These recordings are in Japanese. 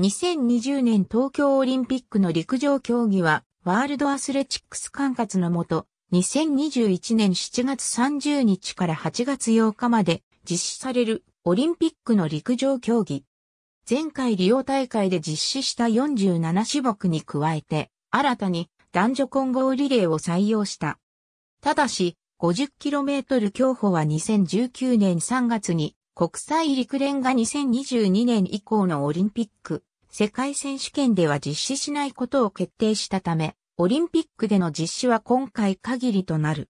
2020年東京オリンピックの陸上競技は、ワールドアスレチックス管轄のもと、2021年7月30日から8月8日まで実施されるオリンピックの陸上競技。前回リオ大会で実施した47種目に加えて、新たに男女混合リレーを採用した。ただし、50km 競歩は2019年3月に国際陸連が2022年以降のオリンピック世界選手権では実施しないことを決定したため、オリンピックでの実施は今回限りとなる。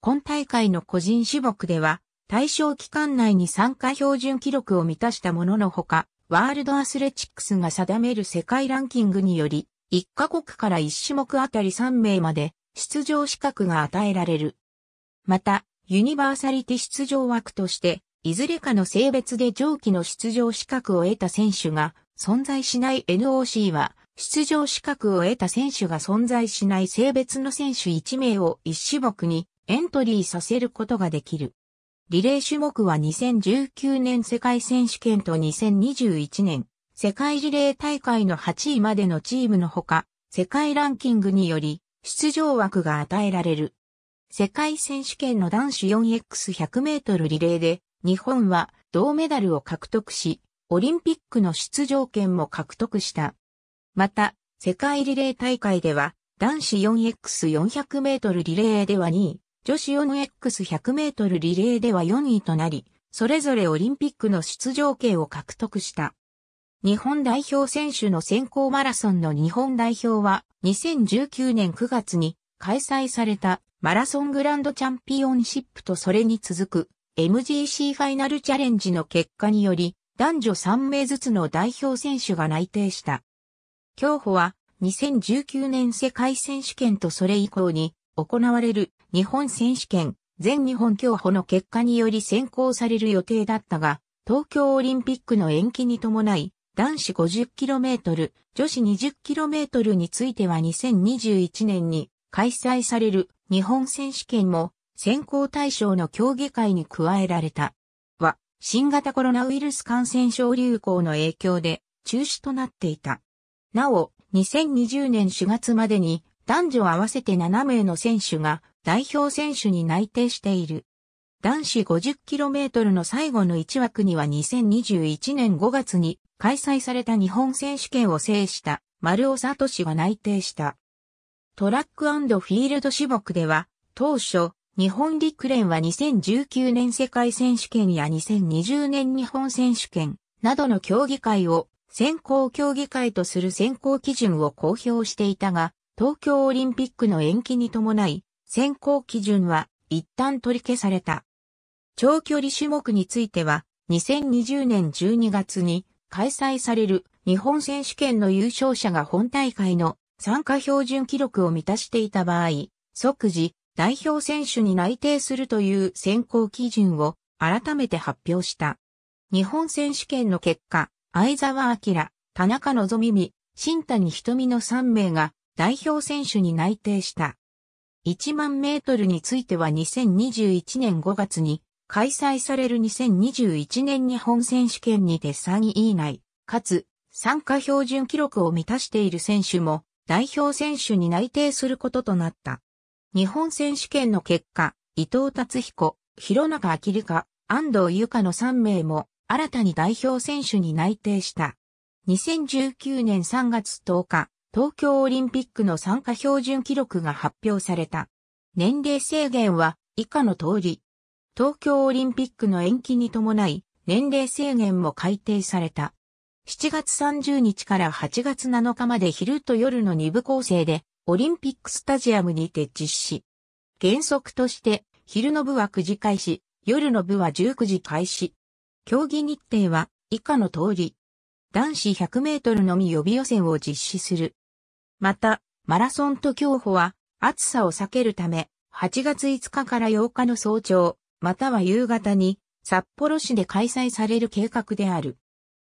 今大会の個人種目では、対象期間内に参加標準記録を満たしたもののほか、ワールドアスレチックスが定める世界ランキングにより、1カ国から1種目あたり3名まで出場資格が与えられる。また、ユニバーサリティ出場枠として、いずれかの性別で上記の出場資格を得た選手が存在しない NOC は、出場資格を得た選手が存在しない性別の選手1名を1種目にエントリーさせることができる。リレー種目は2019年世界選手権と2021年世界リレー大会の8位までのチームのほか、世界ランキングにより出場枠が与えられる。世界選手権の男子 4x100 メートルリレーで日本は銅メダルを獲得し、オリンピックの出場権も獲得した。また、世界リレー大会では、男子 4x400 メートルリレーでは2位、女子 4x100 メートルリレーでは4位となり、それぞれオリンピックの出場権を獲得した。日本代表選手の選考マラソンの日本代表は2019年9月に開催されたマラソングランドチャンピオンシップとそれに続く MGC ファイナルチャレンジの結果により男女3名ずつの代表選手が内定した。競歩は2019年世界選手権とそれ以降に行われる日本選手権全日本競歩の結果により選考される予定だったが、東京オリンピックの延期に伴い、男子 50km、女子 20km については2021年に開催される日本選手権も選考対象の競技会に加えられた。新型コロナウイルス感染症流行の影響で中止となっていた。なお、2020年4月までに男女合わせて7名の選手が代表選手に内定している。男子 50km の最後の1枠には2021年5月に開催された日本選手権を制した丸尾氏が内定した。トラックフィールド種目では当初日本陸連は2019年世界選手権や2020年日本選手権などの競技会を選考競技会とする選考基準を公表していたが、東京オリンピックの延期に伴い、選考基準は一旦取り消された。長距離種目については、2020年12月に開催される日本選手権の優勝者が本大会の参加標準記録を満たしていた場合、即時代表選手に内定するという選考基準を改めて発表した。日本選手権の結果、相沢明、田中希美、新谷瞳の3名が代表選手に内定した。1万メートルについては2021年5月に開催される2021年日本選手権にて3位以内、かつ参加標準記録を満たしている選手も代表選手に内定することとなった。日本選手権の結果、伊藤達彦、広中明香、安藤由香の3名も新たに代表選手に内定した。2019年3月10日、東京オリンピックの参加標準記録が発表された。年齢制限は以下の通り。東京オリンピックの延期に伴い、年齢制限も改定された。7月30日から8月7日まで昼と夜の2部構成でオリンピックスタジアムにて実施。原則として、昼の部は9時開始、夜の部は19時開始。競技日程は以下の通り。男子100メートルのみ予備予選を実施する。また、マラソンと競歩は暑さを避けるため、8月5日から8日の早朝、または夕方に札幌市で開催される計画である。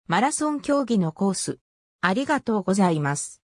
マラソン競技のコース。ありがとうございます。